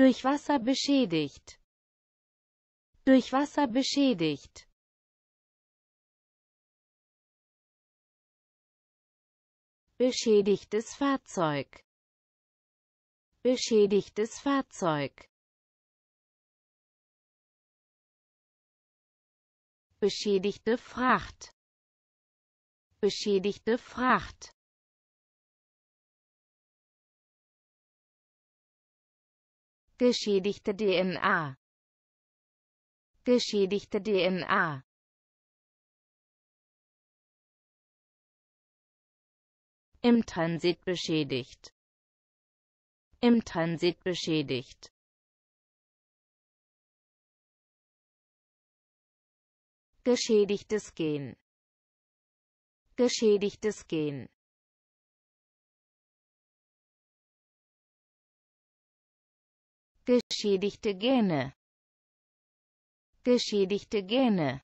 durch Wasser beschädigt durch Wasser beschädigt beschädigtes Fahrzeug beschädigtes Fahrzeug beschädigte Fracht beschädigte Fracht Geschädigte DNA. Geschädigte DNA. Im Transit beschädigt. Im Transit beschädigt. Geschädigtes Gen. Geschädigtes Gen. geschädigte Gene geschädigte Gene